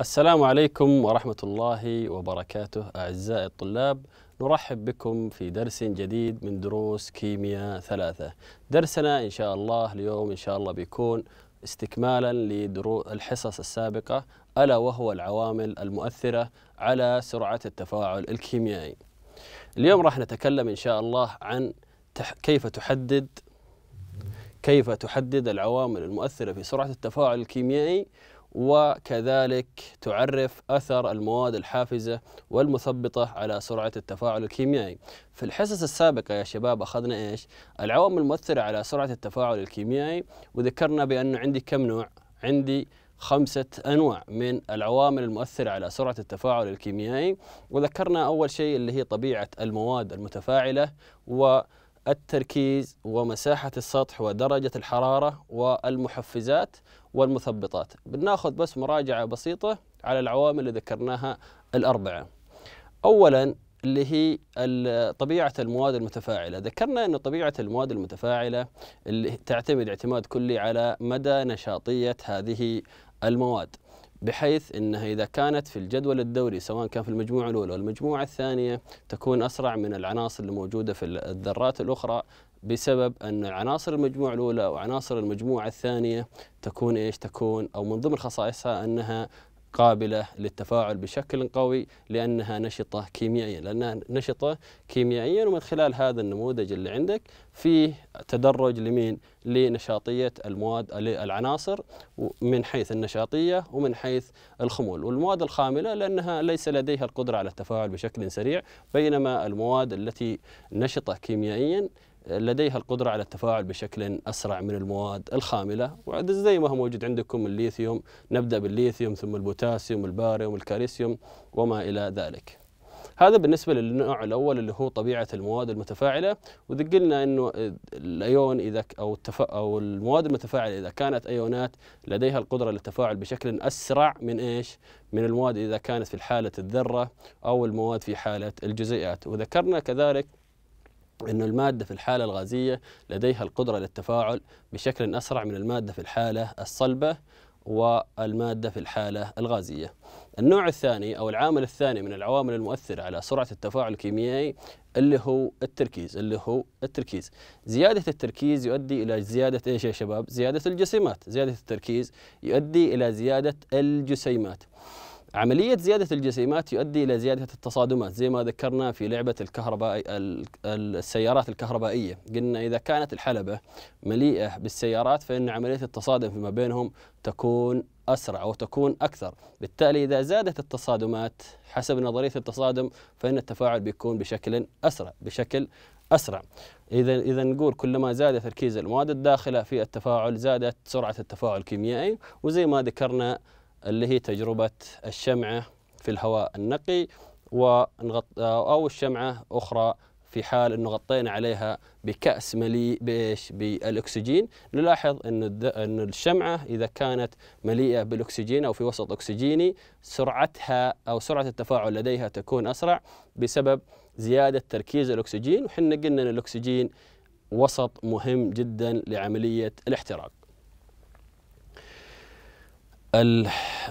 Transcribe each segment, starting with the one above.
السلام عليكم ورحمة الله وبركاته أعزائي الطلاب نرحب بكم في درس جديد من دروس كيمياء ثلاثة درسنا إن شاء الله اليوم إن شاء الله بيكون استكمالا للحصص السابقة ألا وهو العوامل المؤثرة على سرعة التفاعل الكيميائي اليوم راح نتكلم إن شاء الله عن كيف تحدد كيف تحدد العوامل المؤثرة في سرعة التفاعل الكيميائي وكذلك تعرف أثر المواد الحافزة والمثبطة على سرعة التفاعل الكيميائي في الحصص السابقة يا شباب أخذنا إيش؟ العوامل المؤثرة على سرعة التفاعل الكيميائي وذكرنا بأنه عندي كم نوع؟ عندي خمسة أنواع من العوامل المؤثرة على سرعة التفاعل الكيميائي وذكرنا أول شيء اللي هي طبيعة المواد المتفاعلة و التركيز ومساحة السطح ودرجة الحرارة والمحفزات والمثبطات بناخذ بس مراجعة بسيطة على العوامل اللي ذكرناها الأربعة أولا اللي هي طبيعة المواد المتفاعلة ذكرنا أن طبيعة المواد المتفاعلة اللي تعتمد اعتماد كلي على مدى نشاطية هذه المواد بحيث انها اذا كانت في الجدول الدوري سواء كان في المجموعه الاولى او المجموعه الثانيه تكون اسرع من العناصر اللي موجوده في الذرات الاخرى بسبب ان عناصر المجموعه الاولى وعناصر المجموعه الثانيه تكون ايش تكون او من ضمن خصائصها انها قابلة للتفاعل بشكل قوي لأنها نشطة كيميائيا لأنها نشطة كيميائيا ومن خلال هذا النموذج اللي عندك فيه تدرج لمين لنشاطية المواد العناصر من حيث النشاطية ومن حيث الخمول والمواد الخاملة لأنها ليس لديها القدرة على التفاعل بشكل سريع بينما المواد التي نشطة كيميائيا لديها القدرة على التفاعل بشكل أسرع من المواد الخاملة وزي ما هو موجود عندكم الليثيوم نبدأ بالليثيوم ثم البوتاسيوم الباريوم الكالسيوم وما إلى ذلك هذا بالنسبة للنوع الأول اللي هو طبيعة المواد المتفاعلة وذ قلنا أنه الأيون إذا أو, التفا أو المواد المتفاعلة إذا كانت أيونات لديها القدرة للتفاعل بشكل أسرع من إيش؟ من المواد إذا كانت في حالة الذرة أو المواد في حالة الجزيئات وذكرنا كذلك أن المادة في الحالة الغازية لديها القدرة للتفاعل بشكل أسرع من المادة في الحالة الصلبة والمادة في الحالة الغازية النوع الثاني أو العامل الثاني من العوامل المؤثرة على سرعة التفاعل الكيميائي اللي هو التركيز اللي هو التركيز زيادة التركيز يؤدي إلى زيادة إيش يا شباب زيادة الجسيمات زيادة التركيز يؤدي إلى زيادة الجسيمات عملية زيادة الجسيمات تؤدي إلى زيادة التصادمات زي ما ذكرنا في لعبة الكهرباء السيارات الكهربائية قلنا إذا كانت الحلبة مليئة بالسيارات فإن عملية التصادم فيما بينهم تكون أسرع أو تكون أكثر بالتالي إذا زادت التصادمات حسب نظرية التصادم فإن التفاعل بيكون بشكل أسرع بشكل أسرع إذا إذا نقول كلما زاد تركيز المواد الداخلة في التفاعل زادت سرعة التفاعل الكيميائي وزي ما ذكرنا اللي هي تجربة الشمعة في الهواء النقي ونغط أو الشمعة أخرى في حال أنه غطينا عليها بكأس مليء بإيش؟ بالأكسجين نلاحظ أن أن الشمعة إذا كانت مليئة بالأكسجين أو في وسط أكسجيني سرعتها أو سرعة التفاعل لديها تكون أسرع بسبب زيادة تركيز الأكسجين وحنا قلنا أن الأكسجين وسط مهم جدا لعملية الاحتراق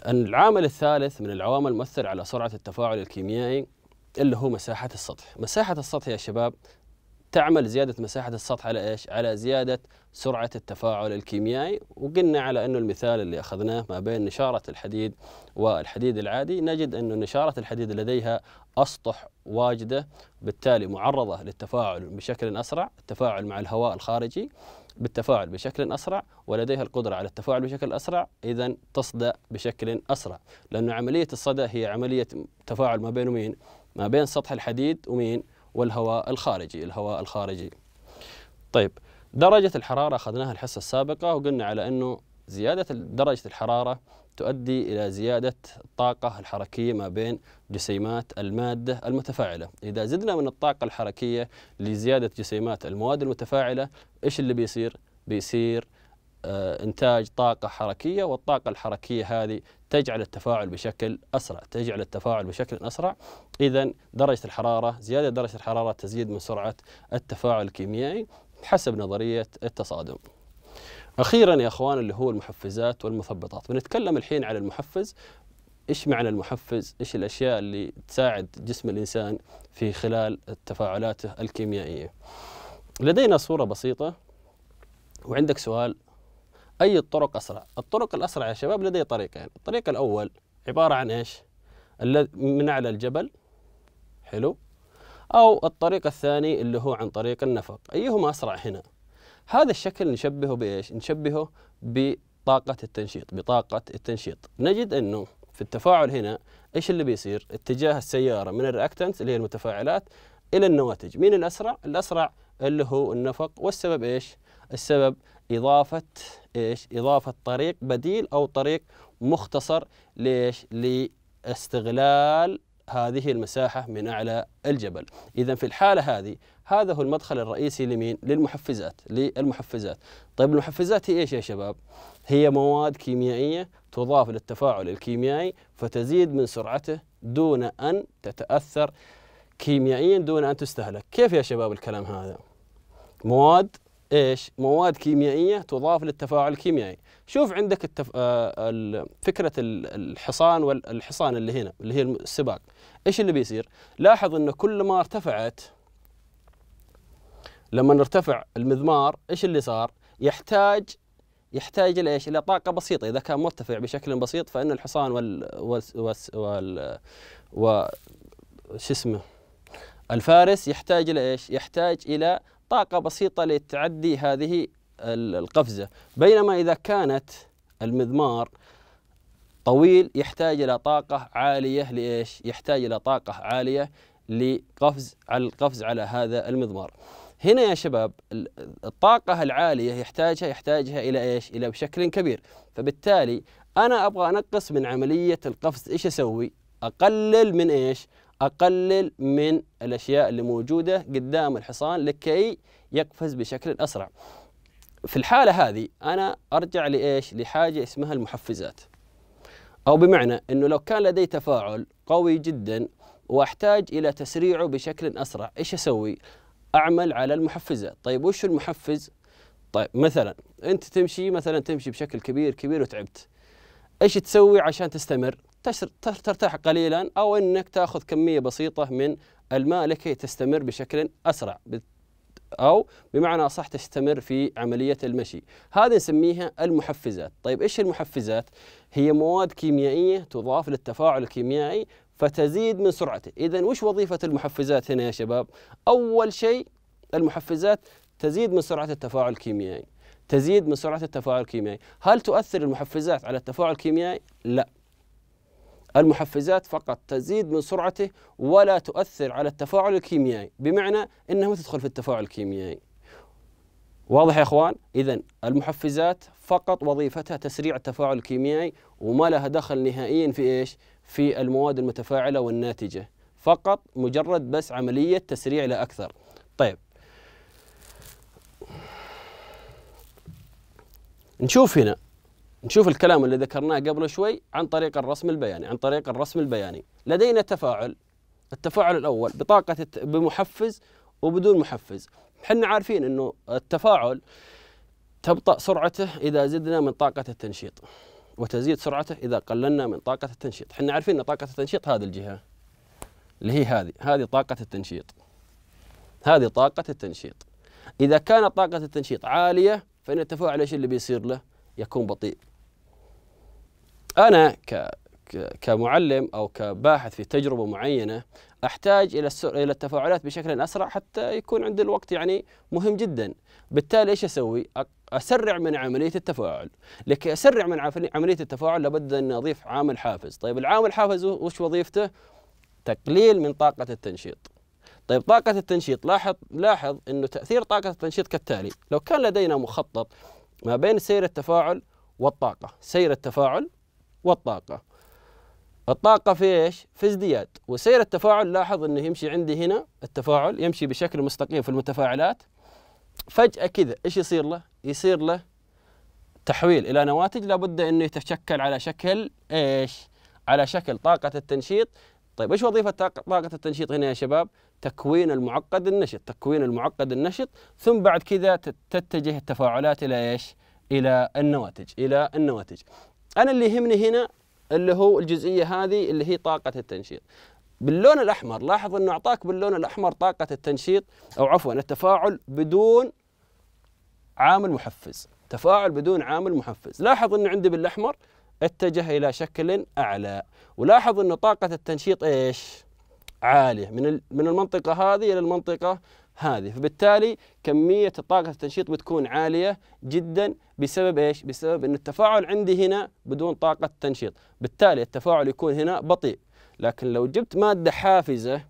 العامل الثالث من العوامل المؤثر على سرعة التفاعل الكيميائي اللي هو مساحة السطح مساحة السطح يا شباب تعمل زيادة مساحة السطح على إيش؟ على زيادة سرعة التفاعل الكيميائي وقلنا على أنه المثال اللي أخذناه ما بين نشارة الحديد والحديد العادي نجد أنه نشارة الحديد لديها أسطح واجدة بالتالي معرضة للتفاعل بشكل أسرع التفاعل مع الهواء الخارجي بالتفاعل بشكل أسرع ولديها القدرة على التفاعل بشكل أسرع إذا تصدى بشكل أسرع لأن عملية الصدى هي عملية تفاعل ما بين مين؟ ما بين سطح الحديد ومين؟ والهواء الخارجي الهواء الخارجي طيب درجة الحرارة أخذناها الحصة السابقة وقلنا على أنه زيادة درجة الحرارة تؤدي إلى زيادة الطاقة الحركية ما بين جسيمات المادة المتفاعلة إذا زدنا من الطاقة الحركية لزيادة جسيمات المواد المتفاعلة إيش اللي بيصير؟ بيصير آه، إنتاج طاقة حركية والطاقة الحركية هذه تجعل التفاعل بشكل أسرع تجعل التفاعل بشكل أسرع إذا درجة الحرارة زيادة درجة الحرارة تزيد من سرعة التفاعل الكيميائي حسب نظرية التصادم اخيرا يا اخوان اللي هو المحفزات والمثبطات بنتكلم الحين على المحفز ايش معنى المحفز؟ ايش الاشياء اللي تساعد جسم الانسان في خلال تفاعلاته الكيميائيه. لدينا صوره بسيطه وعندك سؤال اي الطرق اسرع؟ الطرق الاسرع يا شباب لدي طريقين، يعني. الطريق الاول عباره عن ايش؟ من اعلى الجبل حلو؟ او الطريق الثاني اللي هو عن طريق النفق، ايهما اسرع هنا؟ هذا الشكل نشبهه بايش؟ نشبهه بطاقة التنشيط بطاقة التنشيط نجد انه في التفاعل هنا ايش اللي بيصير؟ اتجاه السيارة من الرياكتنت اللي هي المتفاعلات الى النواتج، مين الاسرع؟ الاسرع اللي هو النفق والسبب ايش؟ السبب اضافة ايش؟ اضافة طريق بديل او طريق مختصر ليش؟ لاستغلال هذه المساحة من أعلى الجبل إذا في الحالة هذه هذا هو المدخل الرئيسي لمين؟ للمحفزات للمحفزات طيب المحفزات هي إيش يا شباب؟ هي مواد كيميائية تضاف للتفاعل الكيميائي فتزيد من سرعته دون أن تتأثر كيميائيا دون أن تستهلك كيف يا شباب الكلام هذا؟ مواد ايش؟ مواد كيميائيه تضاف للتفاعل الكيميائي، شوف عندك التف... آه فكره الحصان والحصان اللي هنا اللي هي السباق، ايش اللي بيصير؟ لاحظ انه كل ما ارتفعت لما ارتفع المذمار ايش اللي صار؟ يحتاج يحتاج الى ايش؟ الى طاقه بسيطه، اذا كان مرتفع بشكل بسيط فان الحصان وال وال وال, وال... شو اسمه؟ الفارس يحتاج الى ايش؟ يحتاج الى طاقة بسيطة لتعدي هذه القفزة بينما إذا كانت المذمار طويل يحتاج إلى طاقة عالية لإيش؟ يحتاج إلى طاقة عالية لقفز على القفز على هذا المضمار هنا يا شباب الطاقة العالية يحتاجها يحتاجها إلى إيش؟ إلى بشكل كبير فبالتالي أنا أبغى أنقص من عملية القفز إيش أسوي؟ أقلل من إيش؟ أقلل من الأشياء اللي موجودة قدام الحصان لكي يقفز بشكل أسرع في الحالة هذه أنا أرجع لإيش لحاجة اسمها المحفزات أو بمعنى أنه لو كان لدي تفاعل قوي جدا وأحتاج إلى تسريعه بشكل أسرع إيش أسوي أعمل على المحفزات طيب وش المحفز طيب مثلا أنت تمشي مثلا تمشي بشكل كبير كبير وتعبت إيش تسوي عشان تستمر ترتاح قليلا او انك تاخذ كميه بسيطه من الماء لكي تستمر بشكل اسرع او بمعنى اصح تستمر في عمليه المشي هذه نسميها المحفزات طيب ايش المحفزات هي مواد كيميائيه تضاف للتفاعل الكيميائي فتزيد من سرعته اذا وش وظيفه المحفزات هنا يا شباب اول شيء المحفزات تزيد من سرعه التفاعل الكيميائي تزيد من سرعه التفاعل الكيميائي هل تؤثر المحفزات على التفاعل الكيميائي لا المحفزات فقط تزيد من سرعته ولا تؤثر على التفاعل الكيميائي بمعنى أنها ما تدخل في التفاعل الكيميائي واضح يا اخوان؟ اذا المحفزات فقط وظيفتها تسريع التفاعل الكيميائي وما لها دخل نهائيا في ايش؟ في المواد المتفاعله والناتجه، فقط مجرد بس عمليه تسريع لا اكثر. طيب. نشوف هنا نشوف الكلام اللي ذكرناه قبل شوي عن طريق الرسم البياني عن طريق الرسم البياني لدينا تفاعل التفاعل الأول بطاقة بمحفز وبدون محفز احنا عارفين أنه التفاعل تبطأ سرعته إذا زدنا من طاقة التنشيط وتزيد سرعته إذا قللنا من طاقة التنشيط احنا عارفين أن طاقة التنشيط هذه الجهة اللي هي هذه هذه طاقة التنشيط هذه طاقة التنشيط إذا كانت طاقة التنشيط عالية فإن التفاعل إيش اللي بيصير له يكون بطيء انا ك كمعلم او كباحث في تجربه معينه احتاج الى الى التفاعلات بشكل اسرع حتى يكون عندي الوقت يعني مهم جدا بالتالي ايش اسوي اسرع من عمليه التفاعل لكي اسرع من عمليه التفاعل لابد ان اضيف عامل حافز طيب العامل الحافز وش وظيفته تقليل من طاقه التنشيط طيب طاقة التنشيط لاحظ لاحظ انه تأثير طاقة التنشيط كالتالي، لو كان لدينا مخطط ما بين سير التفاعل والطاقة، سير التفاعل والطاقة الطاقة في ايش؟ في ازدياد وسير التفاعل لاحظ انه يمشي عندي هنا التفاعل يمشي بشكل مستقيم في المتفاعلات فجأة كذا ايش يصير له؟ يصير له تحويل الى نواتج لابد انه يتشكل على شكل ايش؟ على شكل طاقة التنشيط طيب ايش وظيفة طاقة التنشيط هنا يا شباب؟ تكوين المعقد النشط، تكوين المعقد النشط ثم بعد كذا تتجه التفاعلات الى ايش؟ الى النواتج، الى النواتج. انا اللي يهمني هنا اللي هو الجزئيه هذه اللي هي طاقه التنشيط باللون الاحمر لاحظ انه اعطاك باللون الاحمر طاقه التنشيط او عفوا التفاعل بدون عامل محفز تفاعل بدون عامل محفز لاحظ انه عندي بالاحمر اتجه الى شكل اعلى ولاحظ انه طاقه التنشيط ايش عاليه من من المنطقه هذه الى المنطقه هذه فبالتالي كمية طاقة التنشيط بتكون عالية جدا بسبب ايش؟ بسبب ان التفاعل عندي هنا بدون طاقة تنشيط بالتالي التفاعل يكون هنا بطيء لكن لو جبت مادة حافزة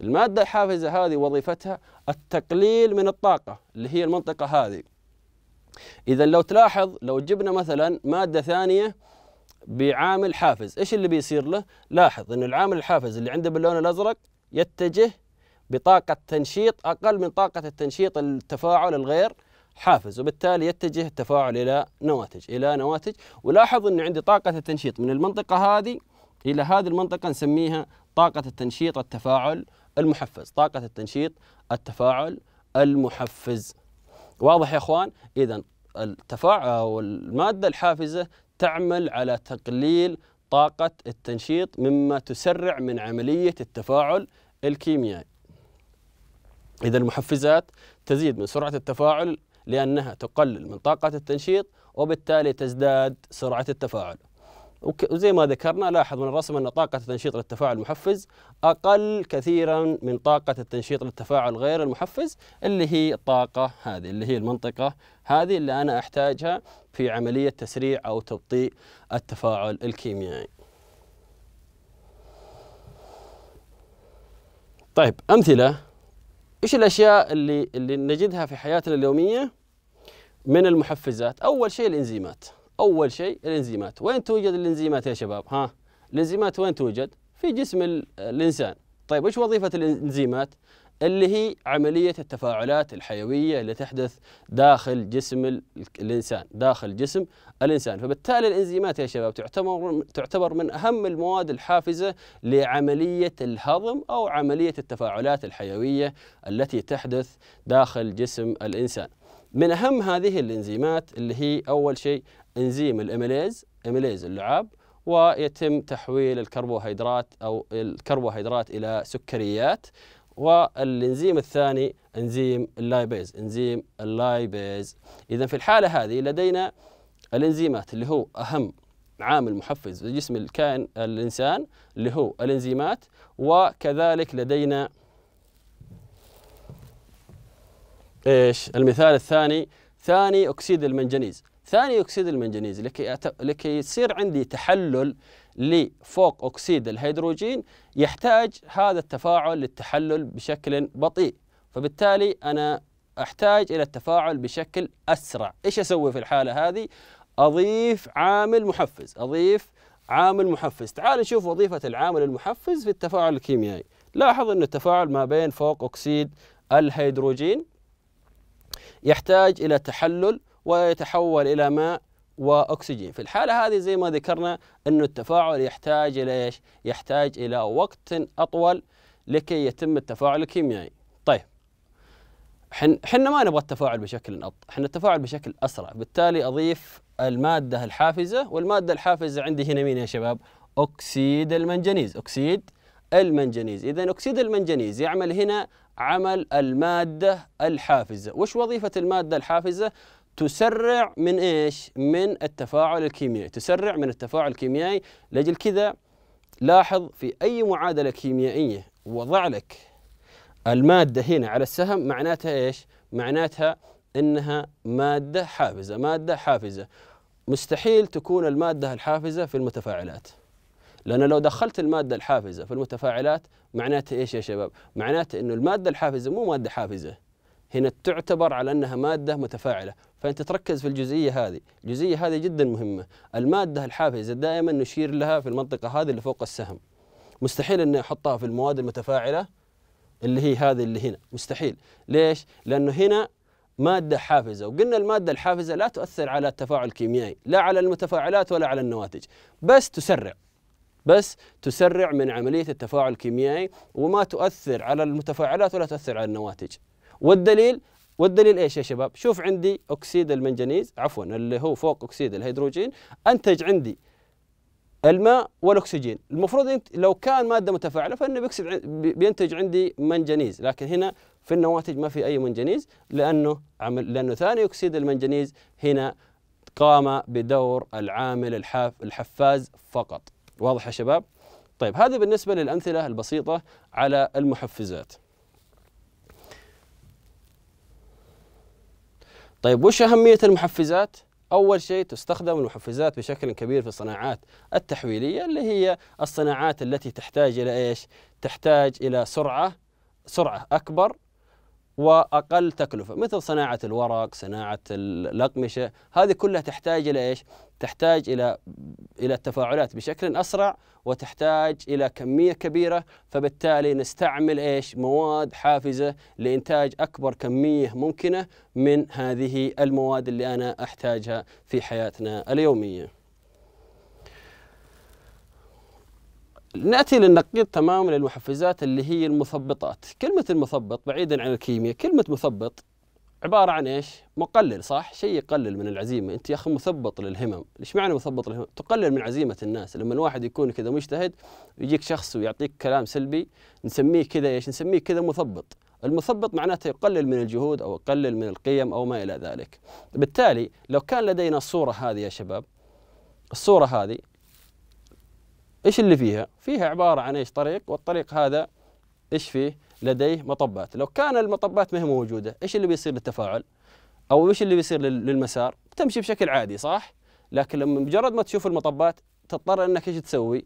المادة الحافزة هذه وظيفتها التقليل من الطاقة اللي هي المنطقة هذه إذا لو تلاحظ لو جبنا مثلا مادة ثانية بعامل حافز إيش اللي بيصير له؟ لاحظ أن العامل الحافز اللي عنده باللون الأزرق يتجه بطاقة تنشيط أقل من طاقة التنشيط التفاعل الغير حافز وبالتالي يتجه التفاعل إلى نواتج إلى نواتج ولاحظ أن عندي طاقة التنشيط من المنطقة هذه إلى هذه المنطقة نسميها طاقة التنشيط التفاعل المحفز طاقة التنشيط التفاعل المحفز واضح يا اخوان اذا التفاعل الماده الحافزه تعمل على تقليل طاقه التنشيط مما تسرع من عمليه التفاعل الكيميائي إذا المحفزات تزيد من سرعة التفاعل لأنها تقلل من طاقة التنشيط وبالتالي تزداد سرعة التفاعل وزي ما ذكرنا لاحظ من الرسم أن طاقة التنشيط للتفاعل المحفز أقل كثيرا من طاقة التنشيط للتفاعل غير المحفز اللي هي الطاقة هذه اللي هي المنطقة هذه اللي أنا أحتاجها في عملية تسريع أو تبطيء التفاعل الكيميائي طيب أمثلة ايش الاشياء اللي اللي نجدها في حياتنا اليوميه من المحفزات اول شيء الانزيمات اول شيء الانزيمات وين توجد الانزيمات يا شباب ها الانزيمات وين توجد في جسم الانسان طيب ايش وظيفه الانزيمات اللي هي عملية التفاعلات الحيوية اللي تحدث داخل جسم الإنسان داخل جسم الإنسان فبالتالي الإنزيمات يا شباب تعتبر, تعتبر من أهم المواد الحافزة لعملية الهضم أو عملية التفاعلات الحيوية التي تحدث داخل جسم الإنسان من أهم هذه الإنزيمات اللي هي أول شيء إنزيم الإميليز إميليز اللعاب ويتم تحويل الكربوهيدرات أو الكربوهيدرات إلى سكريات والإنزيم الثاني إنزيم اللايبيز إنزيم اللايبيز إذا في الحالة هذه لدينا الإنزيمات اللي هو أهم عامل محفز في جسم الكائن الإنسان اللي هو الإنزيمات وكذلك لدينا ايش المثال الثاني ثاني أكسيد المنجنيز ثاني أكسيد المنجنيز لكي لكي يصير عندي تحلل لفوق أكسيد الهيدروجين يحتاج هذا التفاعل للتحلل بشكل بطيء فبالتالي أنا أحتاج إلى التفاعل بشكل أسرع إيش أسوي في الحالة هذه؟ أضيف عامل محفز أضيف عامل محفز تعال نشوف وظيفة العامل المحفز في التفاعل الكيميائي لاحظ أن التفاعل ما بين فوق أكسيد الهيدروجين يحتاج إلى تحلل ويتحول إلى ماء واكسجين في الحاله هذه زي ما ذكرنا انه التفاعل يحتاج الى ايش يحتاج الى وقت اطول لكي يتم التفاعل الكيميائي طيب حنا ما نبغى التفاعل بشكل أط... حنا التفاعل بشكل اسرع بالتالي اضيف الماده الحافزه والماده الحافزه عندي هنا مين يا شباب اكسيد المنجنيز اكسيد المنجنيز اذا اكسيد المنجنيز يعمل هنا عمل الماده الحافزه وش وظيفه الماده الحافزه تسرع من ايش؟ من التفاعل الكيميائي، تسرع من التفاعل الكيميائي، لاجل كذا لاحظ في اي معادله كيميائيه وضع لك الماده هنا على السهم معناتها ايش؟ معناتها انها ماده حافزه، ماده حافزه. مستحيل تكون الماده الحافزه في المتفاعلات. لأن لو دخلت المادة الحافزة في المتفاعلات معناتها إيش يا شباب؟ معناتها أنه المادة الحافزة مو مادة حافزة هنا تعتبر على أنها مادة متفاعلة فأنت تركز في الجزئية هذه الجزئية هذه جدا مهمة المادة الحافزة دائما نشير لها في المنطقة هذه اللي فوق السهم مستحيل اني أحطها في المواد المتفاعلة اللي هي هذه اللي هنا مستحيل ليش؟ لأنه هنا مادة حافزة وقلنا المادة الحافزة لا تؤثر على التفاعل الكيميائي لا على المتفاعلات ولا على النواتج بس تسرع بس تسرع من عملية التفاعل الكيميائي وما تؤثر على المتفاعلات ولا تؤثر على النواتج والدليل والدليل ايش يا شباب؟ شوف عندي اكسيد المنجنيز عفوا اللي هو فوق اكسيد الهيدروجين انتج عندي الماء والاكسجين، المفروض انت لو كان ماده متفاعله فانه بيكسد بينتج عندي منجنيز، لكن هنا في النواتج ما في اي منجنيز لانه عمل لانه ثاني اكسيد المنجنيز هنا قام بدور العامل الحاف الحفاز فقط، واضح يا شباب؟ طيب هذه بالنسبه للامثله البسيطه على المحفزات. طيب وش أهمية المحفزات؟ أول شيء تستخدم المحفزات بشكل كبير في الصناعات التحويلية اللي هي الصناعات التي تحتاج إلى إيش؟ تحتاج إلى سرعة سرعة أكبر وأقل تكلفة مثل صناعة الورق صناعة الأقمشة هذه كلها تحتاج إلى إيش تحتاج الى الى التفاعلات بشكل اسرع وتحتاج الى كميه كبيره فبالتالي نستعمل ايش مواد حافزه لانتاج اكبر كميه ممكنه من هذه المواد اللي انا احتاجها في حياتنا اليوميه ناتي للنقيض تماما للمحفزات اللي هي المثبطات كلمه المثبط بعيدا عن الكيمياء كلمه مثبط عباره عن ايش؟ مقلل صح؟ شيء يقلل من العزيمه، انت يا اخي مثبط للهمم، ايش معنى مثبط للهمم؟ تقلل من عزيمه الناس، لما الواحد يكون كذا مجتهد يجيك شخص ويعطيك كلام سلبي نسميه كذا ايش؟ نسميه كذا مثبط، المثبط معناته يقلل من الجهود او يقلل من القيم او ما الى ذلك. بالتالي لو كان لدينا الصوره هذه يا شباب الصوره هذه ايش اللي فيها؟ فيها عباره عن ايش؟ طريق والطريق هذا ايش فيه؟ لديه مطبات لو كان المطبات ما هي موجودة إيش اللي بيصير للتفاعل أو إيش اللي بيصير للمسار بتمشي بشكل عادي صح لكن لما مجرد ما تشوف المطبات تضطر أنك إيش تسوي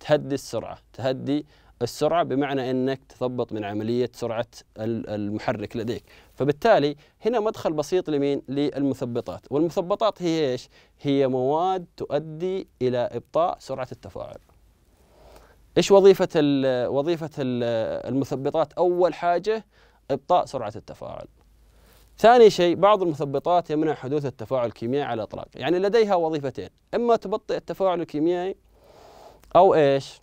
تهدي السرعة تهدي السرعة بمعنى أنك تثبط من عملية سرعة المحرك لديك فبالتالي هنا مدخل بسيط لمين للمثبطات والمثبطات هي إيش هي مواد تؤدي إلى إبطاء سرعة التفاعل ايش وظيفه وظيفه المثبطات اول حاجه ابطاء سرعه التفاعل ثاني شيء بعض المثبطات يمنع حدوث التفاعل الكيميائي على الاطلاق يعني لديها وظيفتين اما تبطئ التفاعل الكيميائي او ايش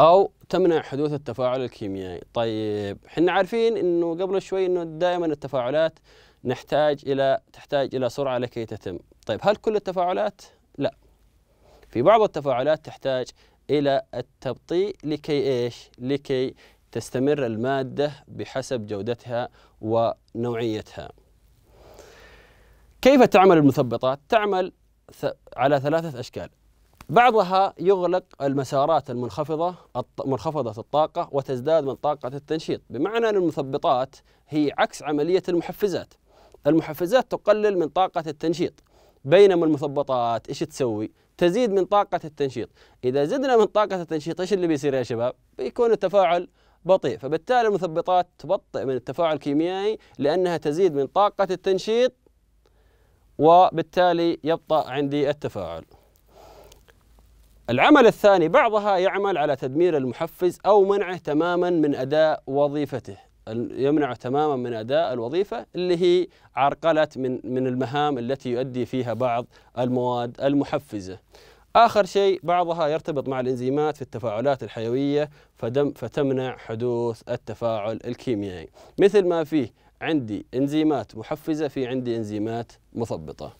او تمنع حدوث التفاعل الكيميائي طيب احنا عارفين انه قبل شوي انه دائما التفاعلات نحتاج الى تحتاج الى سرعه لكي تتم طيب هل كل التفاعلات لا في بعض التفاعلات تحتاج إلى التبطيء لكي إيش؟ لكي تستمر المادة بحسب جودتها ونوعيتها كيف تعمل المثبطات؟ تعمل على ثلاثة أشكال بعضها يغلق المسارات المنخفضة منخفضة الطاقة وتزداد من طاقة التنشيط بمعنى أن المثبطات هي عكس عملية المحفزات المحفزات تقلل من طاقة التنشيط بينما المثبطات إيش تسوي؟ تزيد من طاقة التنشيط إذا زدنا من طاقة التنشيط إيش اللي بيصير يا شباب بيكون التفاعل بطيء فبالتالي المثبطات تبطئ من التفاعل الكيميائي لأنها تزيد من طاقة التنشيط وبالتالي يبطأ عندي التفاعل العمل الثاني بعضها يعمل على تدمير المحفز أو منعه تماما من أداء وظيفته يمنعه تماما من أداء الوظيفة اللي هي عرقلة من, من المهام التي يؤدي فيها بعض المواد المحفزة آخر شيء بعضها يرتبط مع الإنزيمات في التفاعلات الحيوية فدم فتمنع حدوث التفاعل الكيميائي مثل ما فيه عندي إنزيمات محفزة في عندي إنزيمات مثبطة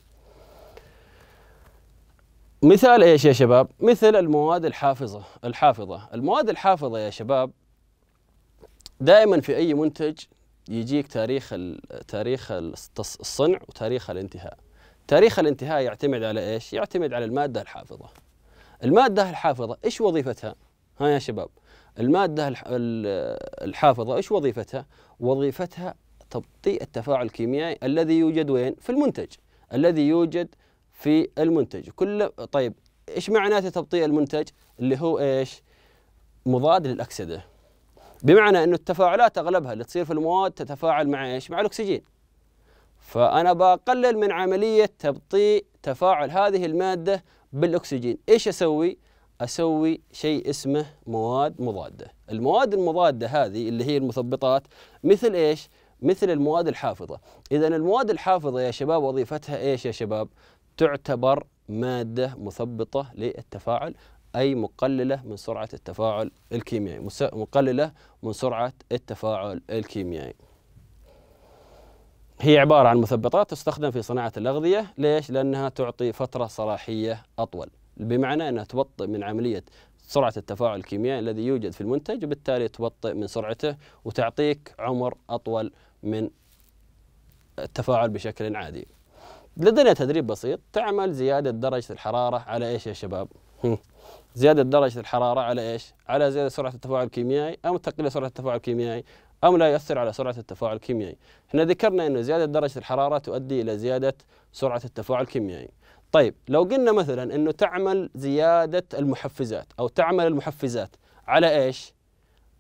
مثال ايش يا شباب؟ مثل المواد الحافظة الحافظة، المواد الحافظة يا شباب دائما في اي منتج يجيك تاريخ تاريخ الصنع وتاريخ الانتهاء. تاريخ الانتهاء يعتمد على ايش؟ يعتمد على الماده الحافظه. الماده الحافظه ايش وظيفتها؟ ها يا شباب الماده الحافظه ايش وظيفتها؟ وظيفتها تبطيء التفاعل الكيميائي الذي يوجد وين؟ في المنتج الذي يوجد في المنتج كل طيب ايش معناته تبطيء المنتج؟ اللي هو ايش؟ مضاد للاكسده. بمعنى انه التفاعلات اغلبها اللي تصير في المواد تتفاعل مع ايش؟ مع الاكسجين. فأنا بقلل من عملية تبطيء تفاعل هذه المادة بالأكسجين إيش أسوي؟ أسوي شيء اسمه مواد مضادة المواد المضادة هذه اللي هي المثبطات مثل إيش؟ مثل المواد الحافظة إذا المواد الحافظة يا شباب وظيفتها إيش يا شباب؟ تعتبر مادة مثبطة للتفاعل أي مقللة من سرعة التفاعل الكيميائي مقللة من سرعة التفاعل الكيميائي هي عبارة عن مثبطات تستخدم في صناعة الأغذية ليش؟ لأنها تعطي فترة صلاحية أطول بمعنى أنها تبطئ من عملية سرعة التفاعل الكيميائي الذي يوجد في المنتج وبالتالي تبطئ من سرعته وتعطيك عمر أطول من التفاعل بشكل عادي لدينا تدريب بسيط تعمل زيادة درجة الحرارة على إيش يا شباب؟ زيادة درجة الحرارة على إيش؟ على زيادة سرعة التفاعل الكيميائي أو تقليل سرعة التفاعل الكيميائي أو لا يؤثر على سرعة التفاعل الكيميائي احنا ذكرنا أن زيادة درجة الحرارة تؤدي إلى زيادة سرعة التفاعل الكيميائي طيب لو قلنا مثلا أنه تعمل زيادة المحفزات أو تعمل المحفزات على إيش؟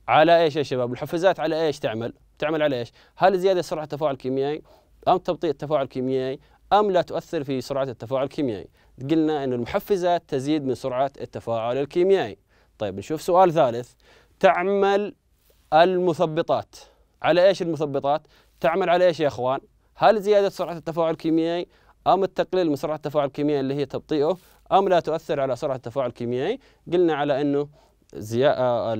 على إيش يا شباب؟ المحفزات على إيش تعمل؟ تعمل على إيش؟ هل زيادة سرعة التفاعل الكيميائي أم تبطيء التفاعل الكيميائي أم لا تؤثر في سرعة التفاعل الكيميائي قلنا أن المحفزات تزيد من سرعة التفاعل الكيميائي طيب نشوف سؤال ثالث تعمل المثبطات على ايش المثبطات؟ تعمل على ايش يا اخوان؟ هل زياده سرعه التفاعل الكيميائي ام التقليل من سرعه التفاعل الكيميائي اللي هي تبطيئه ام لا تؤثر على سرعه التفاعل الكيميائي؟ قلنا على انه آه،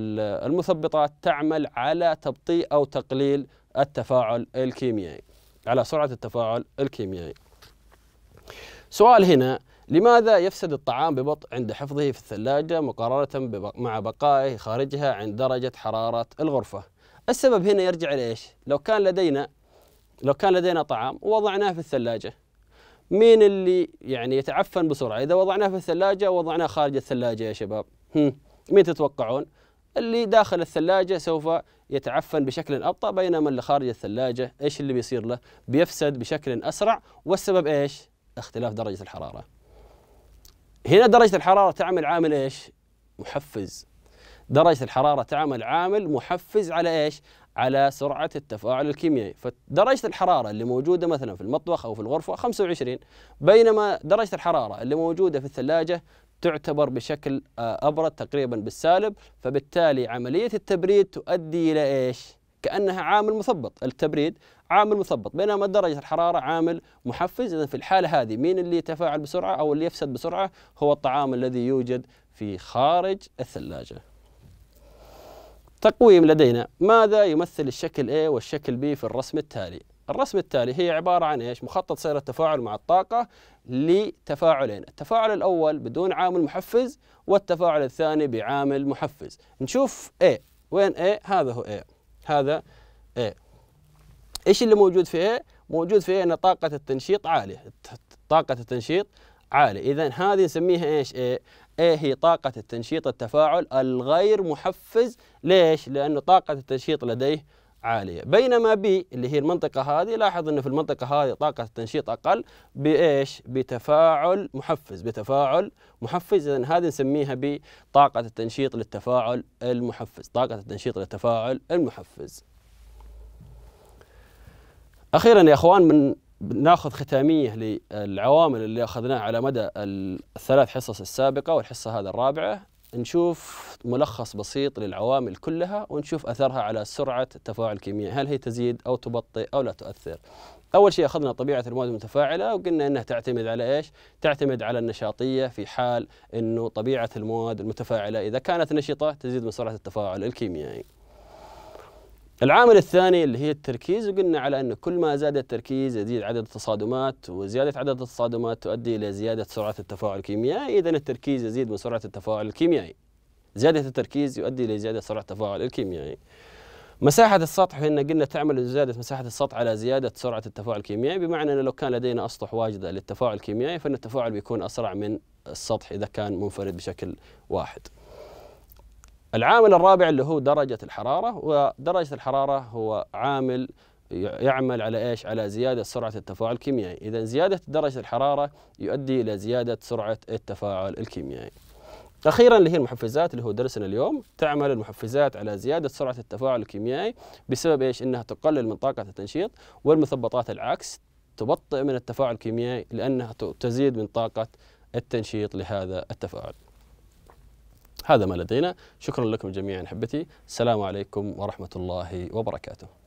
المثبطات تعمل على تبطيء او تقليل التفاعل الكيميائي على سرعه التفاعل الكيميائي. سؤال هنا لماذا يفسد الطعام ببطء عند حفظه في الثلاجة مقارنة مع بقائه خارجها عند درجة حرارة الغرفة السبب هنا يرجع لإيش؟ لو كان لدينا لو كان لدينا طعام ووضعناه في الثلاجة مين اللي يعني يتعفن بسرعة؟ إذا وضعناه في الثلاجة ووضعناه خارج الثلاجة يا شباب هم. مين تتوقعون؟ اللي داخل الثلاجة سوف يتعفن بشكل أبطأ بينما اللي خارج الثلاجة إيش اللي بيصير له؟ بيفسد بشكل أسرع والسبب إيش؟ اختلاف درجة الحرارة هنا درجة الحرارة تعمل عامل ايش؟ محفز درجة الحرارة تعمل عامل محفز على ايش؟ على سرعة التفاعل الكيميائي فدرجة الحرارة اللي موجودة مثلا في المطبخ أو في الغرفة 25 بينما درجة الحرارة اللي موجودة في الثلاجة تعتبر بشكل آه، أبرد تقريبا بالسالب فبالتالي عملية التبريد تؤدي إلى إيش؟ كأنها عامل مثبط التبريد عامل مثبط بينما درجة الحرارة عامل محفز إذا في الحالة هذه مين اللي يتفاعل بسرعة أو اللي يفسد بسرعة هو الطعام الذي يوجد في خارج الثلاجة تقويم لدينا ماذا يمثل الشكل A والشكل B في الرسم التالي الرسم التالي هي عبارة عن إيش مخطط سير التفاعل مع الطاقة لتفاعلين التفاعل الأول بدون عامل محفز والتفاعل الثاني بعامل محفز نشوف A وين A هذا هو A هذا A ايش اللي موجود فيها؟ موجود فيها ان طاقة التنشيط عالية، طاقة التنشيط عالية، اذا هذه نسميها ايش؟ ايه؟ ايه هي طاقة التنشيط التفاعل الغير محفز، ليش؟ لانه طاقة التنشيط لديه عالية، بينما بي اللي هي المنطقة هذه لاحظ انه في المنطقة هذه طاقة التنشيط اقل بايش؟ بتفاعل محفز، بتفاعل محفز، اذا هذه نسميها بطاقة التنشيط للتفاعل المحفز، طاقة التنشيط للتفاعل المحفز. اخيرا يا اخوان من ناخذ ختاميه للعوامل اللي اخذناها على مدى الثلاث حصص السابقه والحصه هذه الرابعه نشوف ملخص بسيط للعوامل كلها ونشوف اثرها على سرعه التفاعل الكيميائي، هل هي تزيد او تبطئ او لا تؤثر. اول شيء اخذنا طبيعه المواد المتفاعله وقلنا انها تعتمد على ايش؟ تعتمد على النشاطيه في حال انه طبيعه المواد المتفاعله اذا كانت نشطه تزيد من سرعه التفاعل الكيميائي. العامل الثاني اللي هي التركيز وقلنا على أنه كل ما زاد التركيز يزيد عدد التصادمات وزيادة عدد التصادمات تؤدي إلى زيادة سرعة التفاعل الكيميائي إذا التركيز يزيد من سرعة التفاعل الكيميائي زيادة التركيز يؤدي إلى زيادة سرعة التفاعل الكيميائي مساحة السطح هنا قلنا تعمل زيادة مساحة السطح على زيادة سرعة التفاعل الكيميائي بمعنى أنه لو كان لدينا أسطح واجدة للتفاعل الكيميائي فإن التفاعل بيكون أسرع من السطح إذا كان منفرد بشكل واحد العامل الرابع اللي هو درجة الحرارة ودرجة الحرارة هو عامل يعمل على ايش؟ على زيادة سرعة التفاعل الكيميائي، إذا زيادة درجة الحرارة يؤدي إلى زيادة سرعة التفاعل الكيميائي. أخيرا اللي هي المحفزات اللي هو درسنا اليوم، تعمل المحفزات على زيادة سرعة التفاعل الكيميائي بسبب ايش؟ إنها تقلل من طاقة التنشيط والمثبطات العكس تبطئ من التفاعل الكيميائي لأنها تزيد من طاقة التنشيط لهذا التفاعل. هذا ما لدينا شكرا لكم جميعا أحبتي السلام عليكم ورحمة الله وبركاته